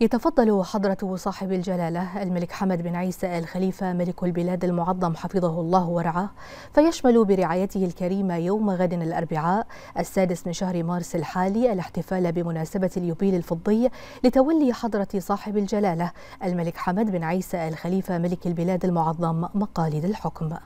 يتفضل حضرة صاحب الجلالة الملك حمد بن عيسى الخليفة ملك البلاد المعظم حفظه الله ورعاه فيشمل برعايته الكريمة يوم غد الأربعاء السادس من شهر مارس الحالي الاحتفال بمناسبة اليوبيل الفضي لتولي حضرة صاحب الجلالة الملك حمد بن عيسى الخليفة ملك البلاد المعظم مقاليد الحكم